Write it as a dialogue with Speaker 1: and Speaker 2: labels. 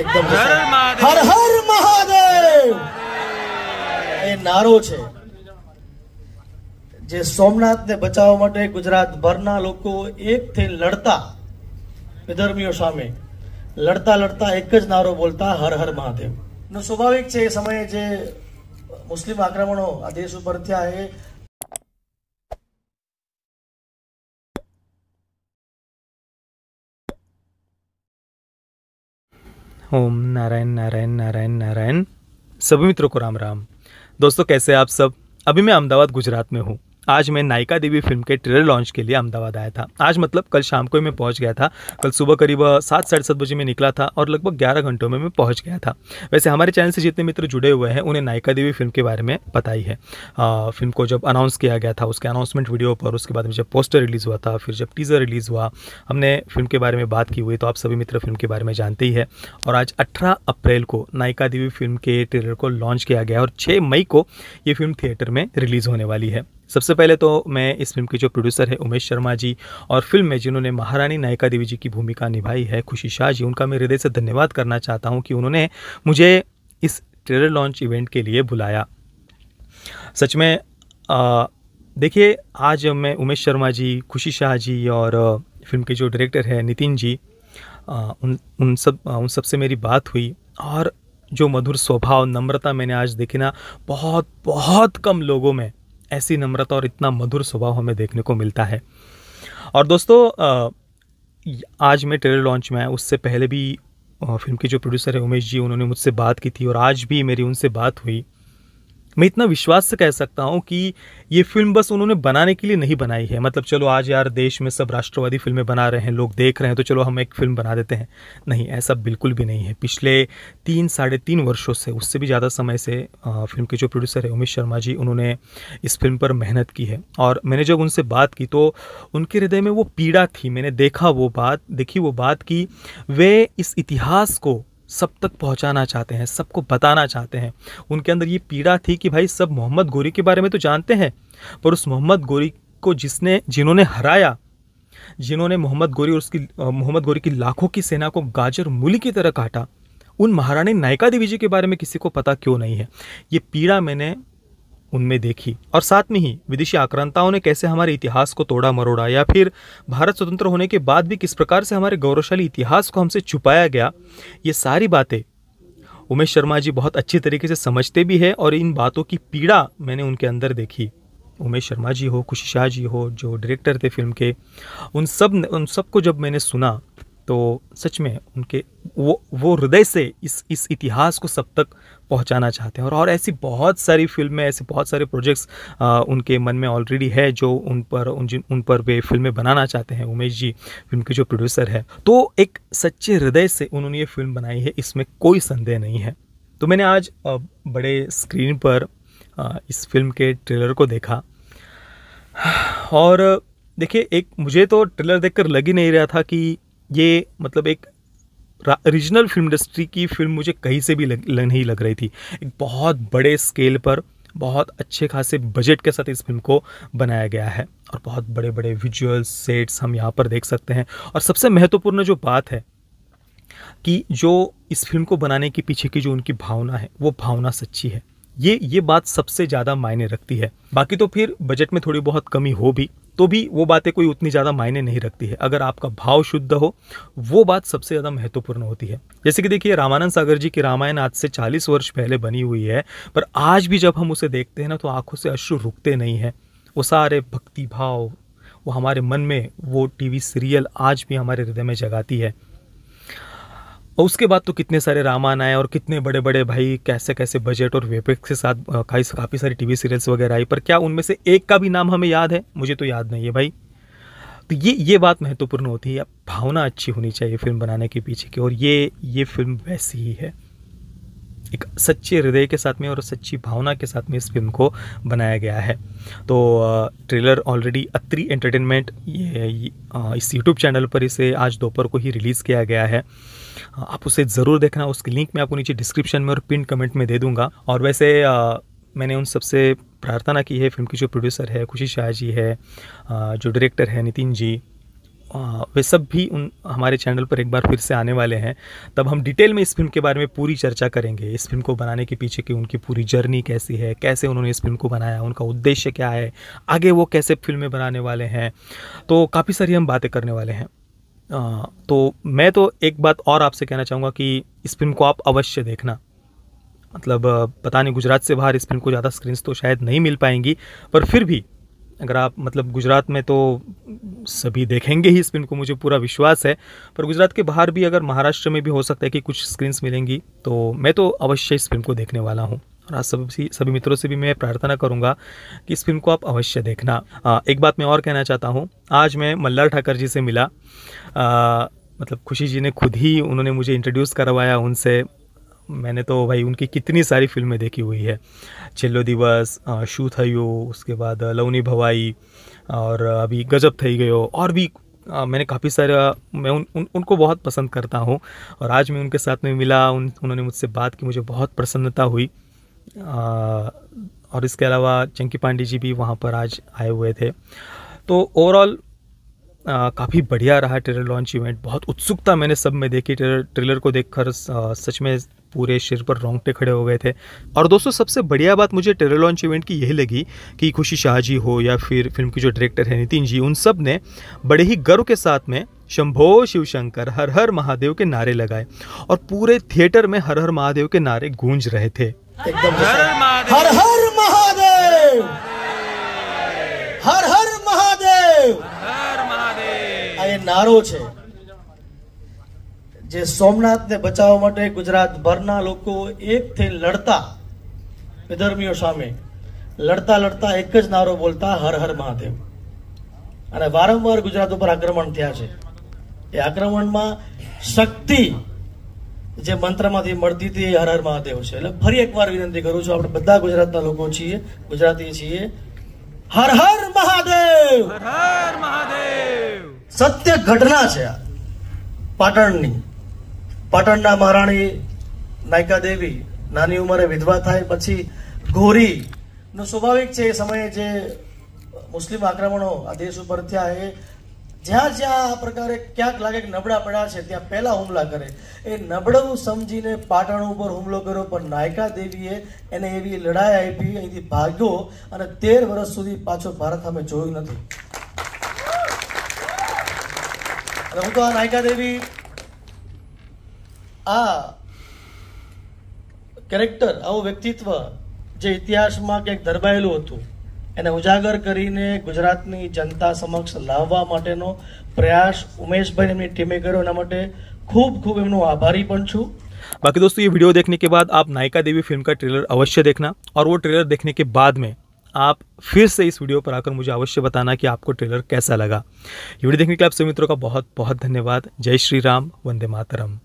Speaker 1: એકદમ હર હર
Speaker 2: મહાદેવ એ નારો છે જે સોમનાથને બચાવવા માટે ગુજરાત ભરના લોકો એક થી લડતા વિધર્મીઓ સામે લડતા લડતા એક જ નારો બોલતા હર હર મહાદેવ નો સ્વાભાવિક છે એ સમયે જે મુસ્લિમ આક્રમણો આ દેશ ઉપર થયા એ
Speaker 1: ओम नारायण नारायण नारायण नारायण सभी मित्रों को राम राम दोस्तों कैसे आप सब अभी मैं अहमदाबाद गुजरात में हूँ आज मैं नायिका देवी फिल्म के ट्रेलर लॉन्च के लिए अहमदाबाद आया था आज मतलब कल शाम को ही मैं पहुँच गया था कल सुबह करीब सात साढ़े सात बजे मैं निकला था और लगभग ग्यारह घंटों में मैं पहुँच गया था वैसे हमारे चैनल से जितने मित्र जुड़े हुए हैं उन्हें नायिका देवी फिल्म के बारे में पता ही है आ, फिल्म को जब अनाउंस किया गया था उसके अनाउंसमेंट वीडियो पर उसके बाद में जब पोस्टर रिलीज़ हुआ था फिर जब टीज़र रिलीज़ हुआ हमने फिल्म के बारे में बात की हुई तो आप सभी मित्र फिल्म के बारे में जानते ही है और आज अठारह अप्रैल को नायिका देवी फिल्म के ट्रेलर को लॉन्च किया गया और छः मई को ये फिल्म थिएटर में रिलीज़ होने वाली है सबसे पहले तो मैं इस फिल्म के जो प्रोड्यूसर है उमेश शर्मा जी और फिल्म में जिन्होंने महारानी नायिका देवी जी की भूमिका निभाई है खुशी शाह जी उनका मैं हृदय से धन्यवाद करना चाहता हूँ कि उन्होंने मुझे इस ट्रेलर लॉन्च इवेंट के लिए बुलाया सच में देखिए आज मैं उमेश शर्मा जी खुशी शाह जी और फिल्म के जो डायरेक्टर हैं नितिन जी आ, उन उन सब उन सब से मेरी बात हुई और जो मधुर स्वभाव नम्रता मैंने आज देखी ना बहुत बहुत कम लोगों में ऐसी नम्रता और इतना मधुर स्वभाव हमें देखने को मिलता है और दोस्तों आज मैं ट्रेलर लॉन्च में आया उससे पहले भी फिल्म की जो प्रोड्यूसर है उमेश जी उन्होंने मुझसे बात की थी और आज भी मेरी उनसे बात हुई मैं इतना विश्वास से कह सकता हूँ कि ये फिल्म बस उन्होंने बनाने के लिए नहीं बनाई है मतलब चलो आज यार देश में सब राष्ट्रवादी फिल्में बना रहे हैं लोग देख रहे हैं तो चलो हम एक फिल्म बना देते हैं नहीं ऐसा बिल्कुल भी नहीं है पिछले तीन साढ़े तीन वर्षों से उससे भी ज़्यादा समय से फिल्म के जो प्रोड्यूसर है उमेश शर्मा जी उन्होंने इस फिल्म पर मेहनत की है और मैंने जब उनसे बात की तो उनके हृदय में वो पीड़ा थी मैंने देखा वो बात देखी वो बात कि वे इस इतिहास को सब तक पहुंचाना चाहते हैं सबको बताना चाहते हैं उनके अंदर ये पीड़ा थी कि भाई सब मोहम्मद गोरी के बारे में तो जानते हैं पर उस मोहम्मद गोरी को जिसने जिन्होंने हराया जिन्होंने मोहम्मद गोरी और उसकी मोहम्मद गोरी की लाखों की सेना को गाजर मूली की तरह काटा उन महारानी नायिका देवी जी के बारे में किसी को पता क्यों नहीं है ये पीड़ा मैंने उनमें देखी और साथ में ही विदेशी आक्रांताओं ने कैसे हमारे इतिहास को तोड़ा मरोड़ा या फिर भारत स्वतंत्र होने के बाद भी किस प्रकार से हमारे गौरवशाली इतिहास को हमसे छुपाया गया ये सारी बातें उमेश शर्मा जी बहुत अच्छी तरीके से समझते भी है और इन बातों की पीड़ा मैंने उनके अंदर देखी उमेश शर्मा जी हो खुशी शाह जी हो जो डायरेक्टर थे फिल्म के उन सब उन सबको जब मैंने सुना तो सच में उनके वो वो हृदय से इस इस इतिहास को सब तक पहुंचाना चाहते हैं और और ऐसी बहुत सारी फिल्में ऐसे बहुत सारे प्रोजेक्ट्स उनके मन में ऑलरेडी है जो उन पर उन जिन उन पर वे फिल्में बनाना चाहते हैं उमेश जी फिल्म के जो प्रोड्यूसर है तो एक सच्चे हृदय से उन्होंने ये फिल्म बनाई है इसमें कोई संदेह नहीं है तो मैंने आज बड़े स्क्रीन पर इस फिल्म के ट्रेलर को देखा और देखिए एक मुझे तो ट्रेलर देखकर लग ही नहीं रहा था कि ये मतलब एक रीजनल फिल्म इंडस्ट्री की फिल्म मुझे कहीं से भी लग, लग, नहीं लग रही थी एक बहुत बड़े स्केल पर बहुत अच्छे खासे बजट के साथ इस फिल्म को बनाया गया है और बहुत बड़े बड़े विजुअल सेट्स हम यहाँ पर देख सकते हैं और सबसे महत्वपूर्ण जो बात है कि जो इस फिल्म को बनाने के पीछे की जो उनकी भावना है वो भावना सच्ची है ये ये बात सबसे ज़्यादा मायने रखती है बाकी तो फिर बजट में थोड़ी बहुत कमी हो भी तो भी वो बातें कोई उतनी ज़्यादा मायने नहीं रखती है अगर आपका भाव शुद्ध हो वो बात सबसे ज़्यादा महत्वपूर्ण होती है जैसे कि देखिए रामानंद सागर जी की रामायण आज से 40 वर्ष पहले बनी हुई है पर आज भी जब हम उसे देखते हैं ना तो आंखों से अश्रु रुकते नहीं हैं वो सारे भक्ति भाव वो हमारे मन में वो टीवी सीरियल आज भी हमारे हृदय में जगाती है और उसके बाद तो कितने सारे रामायण आए और कितने बड़े बड़े भाई कैसे कैसे बजट और वेपेक्स के साथ काफ़ी सारी टीवी सीरियल्स वगैरह आई पर क्या उनमें से एक का भी नाम हमें याद है मुझे तो याद नहीं है भाई तो ये ये बात महत्वपूर्ण होती है भावना अच्छी होनी चाहिए फिल्म बनाने के पीछे की और ये ये फिल्म वैसी ही है एक सच्चे हृदय के साथ में और सच्ची भावना के साथ में इस फिल्म को बनाया गया है तो ट्रेलर ऑलरेडी अत्री एंटरटेनमेंट ये, ये इस यूट्यूब चैनल पर इसे आज दोपहर को ही रिलीज़ किया गया है आप उसे ज़रूर देखना उसकी लिंक मैं आपको नीचे डिस्क्रिप्शन में और पिन कमेंट में दे दूंगा और वैसे आ, मैंने उन सबसे प्रार्थना की है फिल्म की जो प्रोड्यूसर है खुशी शाह जी है आ, जो डायरेक्टर है नितिन जी वे सब भी उन हमारे चैनल पर एक बार फिर से आने वाले हैं तब हम डिटेल में इस फिल्म के बारे में पूरी चर्चा करेंगे इस फिल्म को बनाने के पीछे की उनकी पूरी जर्नी कैसी है कैसे उन्होंने इस फिल्म को बनाया उनका उद्देश्य क्या है आगे वो कैसे फिल्में बनाने वाले हैं तो काफ़ी सारी हम बातें करने वाले हैं आ, तो मैं तो एक बात और आपसे कहना चाहूँगा कि इस फिल्म को आप अवश्य देखना मतलब पता नहीं गुजरात से बाहर इस फिल्म को ज़्यादा स्क्रीन्स तो शायद नहीं मिल पाएंगी पर फिर भी अगर आप मतलब गुजरात में तो सभी देखेंगे ही इस फिल्म को मुझे पूरा विश्वास है पर गुजरात के बाहर भी अगर महाराष्ट्र में भी हो सकता है कि कुछ स्क्रीन्स मिलेंगी तो मैं तो अवश्य इस फिल्म को देखने वाला हूँ और आज सभी सभी मित्रों से भी मैं प्रार्थना करूँगा कि इस फिल्म को आप अवश्य देखना आ, एक बात मैं और कहना चाहता हूँ आज मैं मल्लार ठाकर जी से मिला आ, मतलब खुशी जी ने खुद ही उन्होंने मुझे इंट्रोड्यूस करवाया उनसे मैंने तो भाई उनकी कितनी सारी फिल्में देखी हुई है चिल्लो दिवस शू थो उसके बाद लवनी भवाई और अभी गजब थी गयो और भी आ, मैंने काफ़ी सारे मैं उन, उन उनको बहुत पसंद करता हूँ और आज मैं उनके साथ में मिला उन उन्होंने मुझसे बात की मुझे बहुत प्रसन्नता हुई और इसके अलावा चंकी पांडे जी भी वहाँ पर आज आए हुए थे तो ओवरऑल काफ़ी बढ़िया रहा ट्रेलर लॉन्च इवेंट बहुत उत्सुकता मैंने सब में देखी ट्रेलर ट्रेलर को देखकर सच में पूरे सिर पर रोंगटे खड़े हो गए थे और दोस्तों सबसे बढ़िया बात मुझे ट्रेलर लॉन्च इवेंट की यही लगी कि खुशी शाह जी हो या फिर फिल्म की जो डायरेक्टर है नितिन जी उन सब ने बड़े ही गर्व के साथ में शंभो शिवशंकर हर हर महादेव के नारे लगाए और पूरे थिएटर में हर हर महादेव के नारे गूंज रहे थे
Speaker 2: એકદમ હર હર મહાદેવ હર હર મહાદેવ આ એ નારો છે જે સોમનાથને બચાવવા માટે ગુજરાતભરના લોકો એક થઈ લડતા વિધર્મીઓ સામે લડતા લડતા એક જ નારો બોલતા હર હર મહાદેવ અને વારંવાર ગુજરાત ઉપર આક્રમણ થયા છે એ આક્રમણમાં શક્તિ જે મંત્રમાંથી મળતી હતી હર મહાદેવ છે એટલે ફરી એકવાર વિનંતી કરું છું આપણે બધા ગુજરાતના લોકો છીએ ગુજરાતી છીએ હર હર મહાદેવ હર મહાદેવ સત્ય ઘટના છે આ પાટણની પાટણના મહારાણી નાયકા દેવી નાની ઉંમરે વિધવા થાય પછી ઘોરી નો સ્વાભાવિક છે એ સમયે જે મુસ્લિમ આક્રમણો આ દેશ ઉપર થયા એ જ્યાં જ્યાં આ પ્રકારે ક્યાંક લાગે કે નબળા પડ્યા છે ત્યાં પહેલા હુમલા કરે એ નબળું સમજીને પાટણ ઉપર હુમલો કર્યો પણ નાયકા દેવીએ એને એવી લડાઈ આપી અહીંથી ભાગ્યો અને તેર વર્ષ સુધી પાછો ભારત અમે જોયું નથી અને હું તો આ નાયકા દેવી આ કેરેક્ટર આવું વ્યક્તિત્વ જે ઇતિહાસમાં ક્યાંક ધરબાયેલું હતું અને ઉજાગર કરીને ગુજરાતની જનતા સમક્ષ લાવવા માટેનો પ્રયાસ ઉમેશભાઈની ટીમે કર્યો એના માટે ખૂબ ખૂબ એમનો આભારી પણ છું
Speaker 1: બાકી દોસ્તો એ વિડિયો દેખને કે બાદ આપ નાયકા દેવી ફિલ્મ કા ટ્રેલર અવશ્ય દેખના ઓર વો ટ્રેલર દેખને કે બાદ મે આપ ફિર સે ઇસ વિડિયો પર આકર મુજે અવશ્ય બતાના કે આપકો ટ્રેલર કેસા લગા વિડિયો દેખને કે લિયે આપ સૌ મિત્રો કા બહોત બહોત ધન્યવાદ જય શ્રી રામ વંદે માતરમ